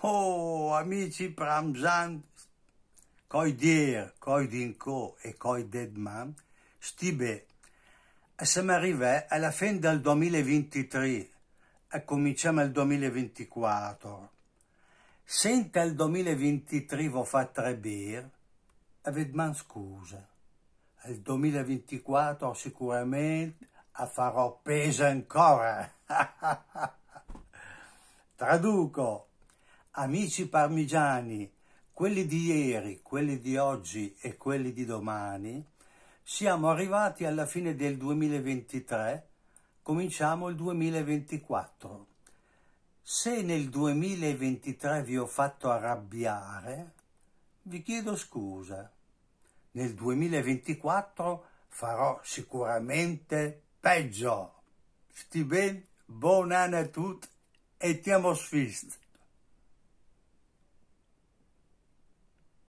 Oh, amici pranzanti, coi dir, coi d'inco e coi deadman, stibe, siamo arrivati alla fine del 2023 e cominciamo il 2024. Se nel 2023 vi tre beer, avete man scusa. Il 2024 sicuramente farò peso ancora. Traduco. Amici parmigiani, quelli di ieri, quelli di oggi e quelli di domani, siamo arrivati alla fine del 2023, cominciamo il 2024. Se nel 2023 vi ho fatto arrabbiare, vi chiedo scusa. Nel 2024 farò sicuramente peggio. Sti ben, buon anno a tutti e ti amo sfist.